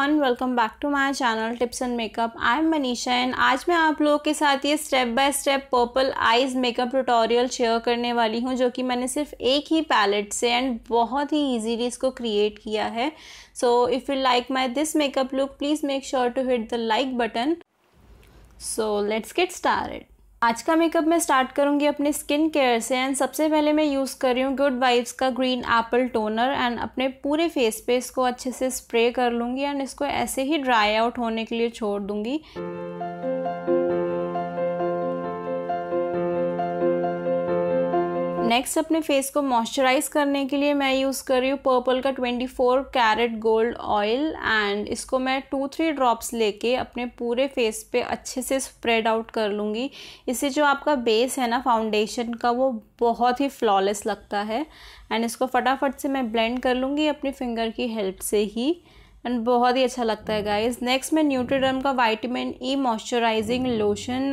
Everyone welcome back to my channel tips and makeup I am Manisha and आज मैं आप लोगों के साथ ये step by step purple eyes makeup tutorial share करने वाली हूँ जो कि मैंने सिर्फ एक ही पैलेट से एंड बहुत ही इजीली इसको क्रिएट किया है so if you like my this makeup look please make sure to hit the like button so let's get start आज का मेकअप मैं स्टार्ट करूँगी अपने स्किन केयर से एंड सबसे पहले मैं यूज़ कर रही हूँ गुड वाइब्स का ग्रीन एप्पल टोनर एंड अपने पूरे फेस पे इसको अच्छे से स्प्रे कर लूँगी एंड इसको ऐसे ही ड्राई आउट होने के लिए छोड़ दूँगी नेक्स्ट अपने फेस को मॉइस्चराइज करने के लिए मैं यूज़ कर रही हूँ पर्पल का 24 कैरेट गोल्ड ऑयल एंड इसको मैं टू थ्री ड्रॉप्स लेके अपने पूरे फेस पे अच्छे से स्प्रेड आउट कर लूँगी इससे जो आपका बेस है ना फाउंडेशन का वो बहुत ही फ्लॉलेस लगता है एंड इसको फटाफट से मैं ब्लेंड कर लूँगी अपनी फिंगर की हेल्प से ही एंड बहुत ही अच्छा लगता है गाइस नेक्स्ट मैं न्यूट्रीडर्म का वाइटमिन ई मॉइस्चराइजिंग लोशन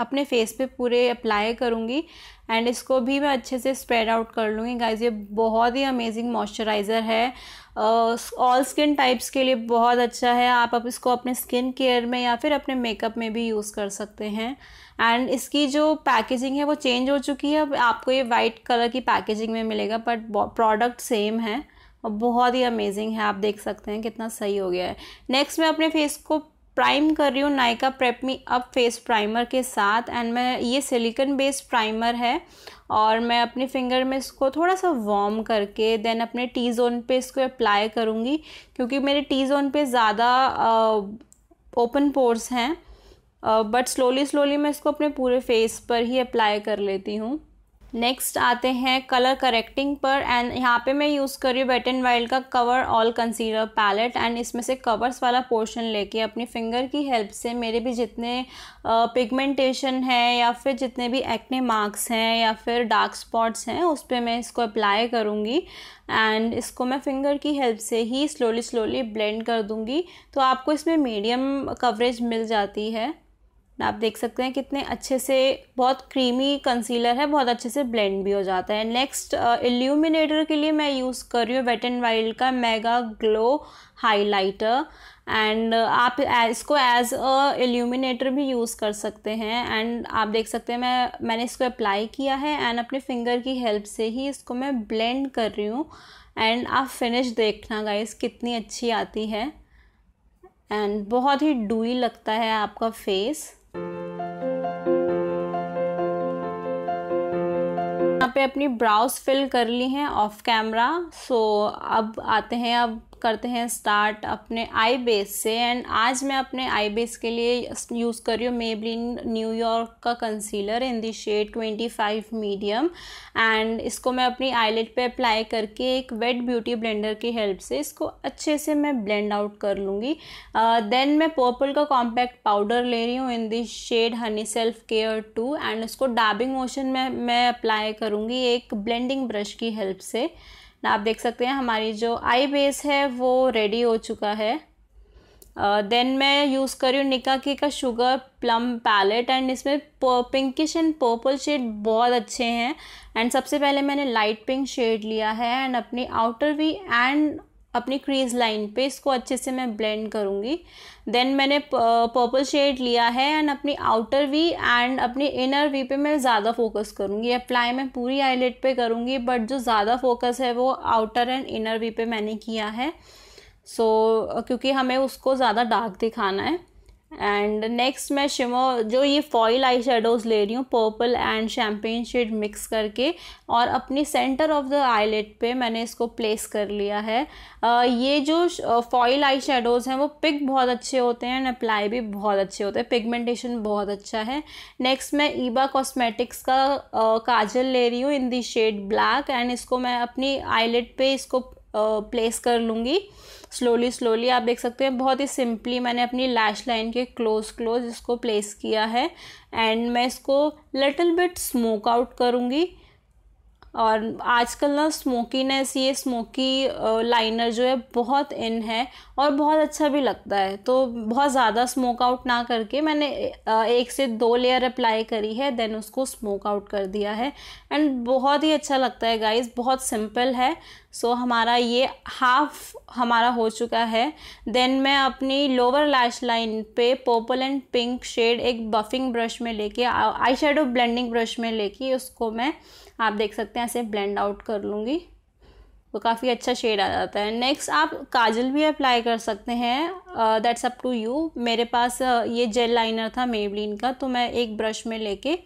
अपने फेस पे पूरे अप्लाई करूँगी एंड इसको भी मैं अच्छे से स्प्रेड आउट कर लूँगी गाइस ये बहुत ही अमेजिंग मॉइस्चराइज़र है ऑल स्किन टाइप्स के लिए बहुत अच्छा है आप अब इसको अपने स्किन केयर में या फिर अपने मेकअप में भी यूज़ कर सकते हैं एंड इसकी जो पैकेजिंग है वो चेंज हो चुकी है अब आपको ये वाइट कलर की पैकेजिंग में मिलेगा बट प्रोडक्ट सेम है और बहुत ही अमेजिंग है आप देख सकते हैं कितना सही हो गया है नेक्स्ट मैं अपने फेस को प्राइम कर रही हूँ Nykaa prep me up face primer के साथ एंड मैं ये सिलिकन बेस्ड प्राइमर है और मैं अपने फिंगर में इसको थोड़ा सा वॉर्म करके देन अपने टी जोन पे इसको अप्लाई करूँगी क्योंकि मेरे टी जोन पे ज़्यादा ओपन पोर्स हैं बट स्लोली स्लोली मैं इसको अपने पूरे फेस पर ही अप्लाई कर लेती हूँ नेक्स्ट आते हैं कलर करेक्टिंग पर एंड यहाँ पे मैं यूज़ कर रही हूँ बेटन एंड वाइल्ड का cover all concealer palette and इसमें से कवर्स वाला पोर्शन लेके अपनी फिंगर की हेल्प से मेरे भी जितने पिगमेंटेशन है या फिर जितने भी एक्ने मार्क्स हैं या फिर डार्क स्पॉट्स हैं उस पर मैं इसको अप्लाई करूँगी एंड इसको मैं फिंगर की हेल्प से ही स्लोली स्लोली ब्लेंड कर दूँगी तो आपको इसमें मीडियम कवरेज मिल जाती है आप देख सकते हैं कितने अच्छे से बहुत क्रीमी कंसीलर है बहुत अच्छे से ब्लेंड भी हो जाता है नेक्स्ट इल्यूमिनेटर uh, के लिए मैं यूज़ कर रही हूँ वेट एंड वाइल्ड का मेगा ग्लो हाइलाइटर एंड आप इसको एज अ एल्यूमिनेटर भी यूज़ कर सकते हैं एंड आप देख सकते हैं मैं मैंने इसको अप्लाई किया है एंड अपने फिंगर की हेल्प से ही इसको मैं ब्लेंड कर रही हूँ एंड आप फिनिश देखना गाइस कितनी अच्छी आती है एंड बहुत ही डूई लगता है आपका फेस पे अपनी ब्राउज फिल कर ली हैं ऑफ कैमरा सो अब आते हैं अब करते हैं स्टार्ट अपने आई बेस से एंड आज मैं अपने आई बेस के लिए यूज़ कर रही हूँ मेबलिन न्यूयॉर्क York concealer in the shade twenty five medium and इसको मैं अपनी आईलेट पे अप्लाई करके एक वेट ब्यूटी ब्लेंडर की हेल्प से इसको अच्छे से मैं ब्लेंड आउट कर लूँगी देन uh, मैं पर्पल का कॉम्पैक्ट पाउडर ले रही हूँ in the shade honey self care two and इसको डाबिंग मोशन में मैं अप्लाई करूँगी एक ब्लेंडिंग ब्रश की हेल्प से आप देख सकते हैं हमारी जो आई बेस है वो रेडी हो चुका है देन uh, मैं यूज़ कर रही हूँ निकाकी का शुगर प्लम पैलेट एंड इसमें पिंकिश एंड पर्पल शेड बहुत अच्छे हैं एंड सबसे पहले मैंने लाइट पिंक शेड लिया है एंड अपनी आउटर वी एंड अपनी क्रीज लाइन पे इसको अच्छे से मैं ब्लेंड करूँगी देन मैंने पर्पल शेड लिया है एंड अपनी आउटर वी एंड अपनी इनर वी पे मैं ज़्यादा फोकस करूँगी अप्लाई मैं पूरी आईलेट पे करूँगी बट जो ज़्यादा फोकस है वो आउटर एंड इनर वी पे मैंने किया है सो so, क्योंकि हमें उसको ज़्यादा डार्क दिखाना है एंड नेक्स्ट मैं शिमो जो ये फॉइल आई शेडोज़ ले रही हूँ purple and champagne shade mix करके और अपनी सेंटर ऑफ द आईलेट पे मैंने इसको प्लेस कर लिया है आ, ये जो फॉइल आई शेडोज़ हैं वो पिक बहुत अच्छे होते हैं एंड अप्लाई भी बहुत अच्छे होते हैं पिगमेंटेशन बहुत अच्छा है नेक्स्ट मैं ईबा कॉस्मेटिक्स का आ, काजल ले रही हूँ in the shade black and इसको मैं अपनी आईलेट पर इसको प्लेस कर लूँगी स्लोली स्लोली आप देख सकते हैं बहुत ही सिंपली मैंने अपनी लैश लाइन के क्लोज क्लोज इसको प्लेस किया है एंड मैं इसको लिटिल बिट स्मोक आउट करूँगी और आजकल ना स्मोकीनेस ये स्मोकी लाइनर जो है बहुत इन है और बहुत अच्छा भी लगता है तो बहुत ज़्यादा स्मोक आउट ना करके मैंने एक से दो लेयर अप्लाई करी है देन उसको स्मोक आउट कर दिया है एंड बहुत ही अच्छा लगता है गाइस बहुत सिंपल है सो so, हमारा ये हाफ हमारा हो चुका है देन मैं अपनी लोअर लैश लाइन पे पर्पल एंड पिंक शेड एक बफिंग ब्रश में लेके आई शेडो ब्लेंडिंग ब्रश में लेके उसको मैं आप देख सकते हैं ऐसे ब्लेंड आउट कर लूँगी तो काफ़ी अच्छा शेड आ जाता है नेक्स्ट आप काजल भी अप्लाई कर सकते हैं दैट्स अप टू यू मेरे पास uh, ये जेल लाइनर था मेबलिन का तो मैं एक ब्रश में लेके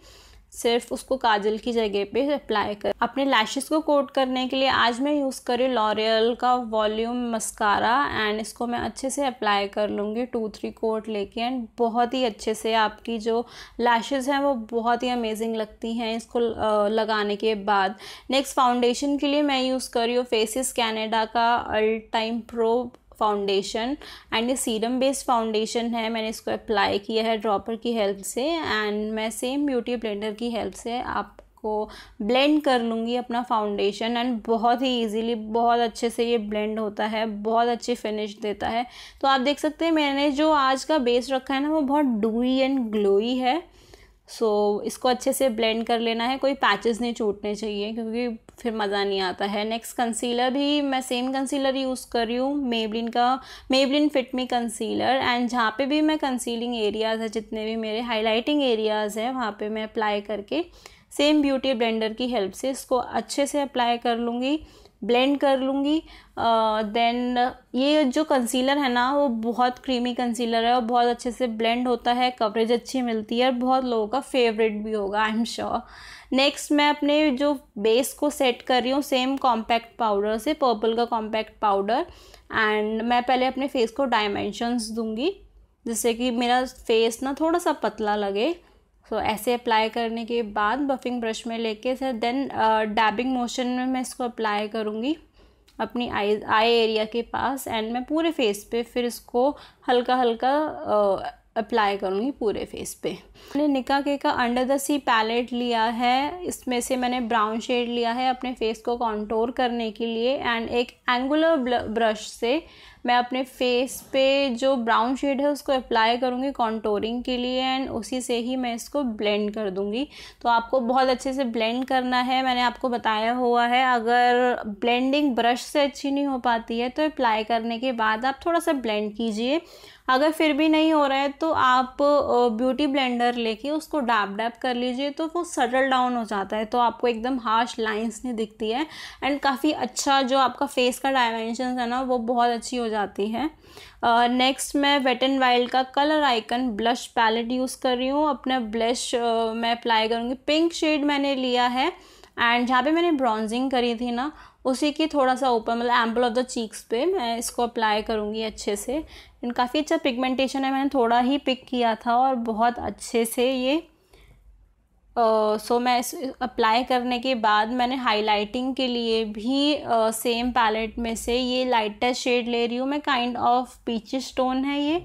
सिर्फ उसको काजल की जगह पे अप्लाई कर अपने लैशेस को कोट करने के लिए आज मैं यूज़ करी लॉरियल का वॉल्यूम मस्कारा एंड इसको मैं अच्छे से अप्लाई कर लूँगी टू थ्री कोट लेके एंड बहुत ही अच्छे से आपकी जो लैशेज़ हैं वो बहुत ही अमेजिंग लगती हैं इसको लगाने के बाद नेक्स्ट फाउंडेशन के लिए मैं यूज़ कर रही हूँ फेसिस कैनेडा का ultime pro foundation and ये सीरम बेस्ड फाउंडेशन है मैंने इसको अप्लाई किया है ड्रॉपर की हेल्प से एंड मैं सेम ब्यूटी ब्लेंडर की हेल्प से आप को ब्लेंड कर लूँगी अपना फाउंडेशन एंड बहुत ही इजीली बहुत अच्छे से ये ब्लेंड होता है बहुत अच्छी फिनिश देता है तो आप देख सकते हैं मैंने जो आज का बेस रखा है ना वो बहुत डूई एंड ग्लोई है सो so, इसको अच्छे से ब्लेंड कर लेना है कोई पैचेस नहीं छूटने चाहिए क्योंकि फिर मज़ा नहीं आता है नेक्स्ट कंसीलर भी मैं सेम कंसीलर यूज़ कर रही हूँ मेबलिन का Maybelline fit me concealer and जहाँ पे भी मैं कंसीलिंग एरियाज़ है जितने भी मेरे हाईलाइटिंग एरियाज़ हैं वहाँ पे मैं अप्लाई करके सेम ब्यूटी ब्लेंडर की हेल्प से इसको अच्छे से अप्लाई कर लूँगी ब्लेंड कर लूँगी देन ये जो कंसीलर है ना वो बहुत क्रीमी कंसीलर है और बहुत अच्छे से ब्लेंड होता है कवरेज अच्छी मिलती है और बहुत लोगों का फेवरेट भी होगा आई एम श्योर नेक्स्ट मैं अपने जो बेस को सेट कर रही हूँ सेम कॉम्पैक्ट पाउडर से पर्पल का कॉम्पैक्ट पाउडर एंड मैं पहले अपने फेस को डायमेंशंस दूँगी जिससे कि मेरा फेस ना थोड़ा सा पतला लगे सो so, ऐसे अप्लाई करने के बाद बफिंग ब्रश में लेके सर देन डैबिंग मोशन में मैं इसको अप्लाई करूँगी अपनी आई आई एरिया के पास एंड मैं पूरे फेस पे फिर इसको हल्का हल्का अप्लाई uh, करूँगी पूरे फेस पे मैंने निका के का अंडर द सी पैलेट लिया है इसमें से मैंने ब्राउन शेड लिया है अपने फेस को कॉन्टोर करने के लिए एंड एक एंगुलर ब्रश से मैं अपने फेस पे जो ब्राउन शेड है उसको अप्लाई करूँगी कॉन्टोरिंग के लिए एंड उसी से ही मैं इसको ब्लेंड कर दूँगी तो आपको बहुत अच्छे से ब्लेंड करना है मैंने आपको बताया हुआ है अगर ब्लेंडिंग ब्रश से अच्छी नहीं हो पाती है तो अप्लाई करने के बाद आप थोड़ा सा ब्लेंड कीजिए अगर फिर भी नहीं हो रहा है तो आप ब्यूटी ब्लेंडर लेके उसको डैप डैप कर लीजिए तो वो सटल डाउन हो जाता है तो आपको एकदम हार्श लाइंस नहीं दिखती है एंड काफ़ी अच्छा जो आपका फेस का डायमेंशन है ना वो बहुत अच्छी हो जाती जाती है नेक्स्ट uh, मैं वेट एंड वाइल्ड का colour icon blush palette use कर रही हूँ अपना ब्लश uh, मैं अप्लाई करूँगी पिंक शेड मैंने लिया है एंड जहाँ पे मैंने ब्राउन्जिंग करी थी ना उसी की थोड़ा सा ऊपर मतलब एम्पल ऑफ द चीक्स पे मैं इसको अप्लाई करूँगी अच्छे से एंड काफ़ी अच्छा पिगमेंटेशन है मैंने थोड़ा ही पिक किया था और बहुत अच्छे से ये सो uh, so मैं इस अप्लाई करने के बाद मैंने हाइलाइटिंग के लिए भी सेम uh, पैलेट में से ये लाइटेस्ट शेड ले रही हूँ मैं काइंड ऑफ पीच स्टोन है ये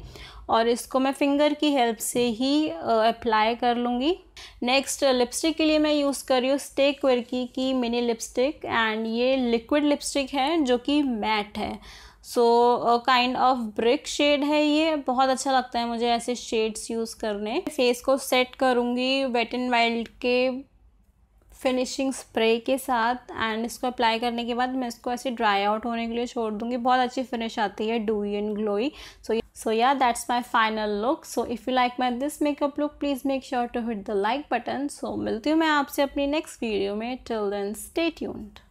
और इसको मैं फिंगर की हेल्प से ही अप्लाई कर लूँगी नेक्स्ट लिपस्टिक के लिए मैं यूज़ कर रही हूँ स्टे वर्की की मिनी लिपस्टिक एंड ये लिक्विड लिपस्टिक है जो कि मैट है so kind of brick shade है ये बहुत अच्छा लगता है मुझे ऐसे शेड्स यूज़ करने फेस को सेट करूँगी वेट एंड वाइल्ड के फिनिशिंग स्प्रे के साथ एंड इसको अप्लाई करने के बाद मैं इसको ऐसे ड्राई आउट होने के लिए छोड़ दूंगी बहुत अच्छी फिनिश आती है डूई and glowy so so yeah that's my final look so if you like my this makeup look please make sure to hit the like button so मिलती हूँ मैं आपसे अपनी नेक्स्ट वीडियो में. Till then stay tuned.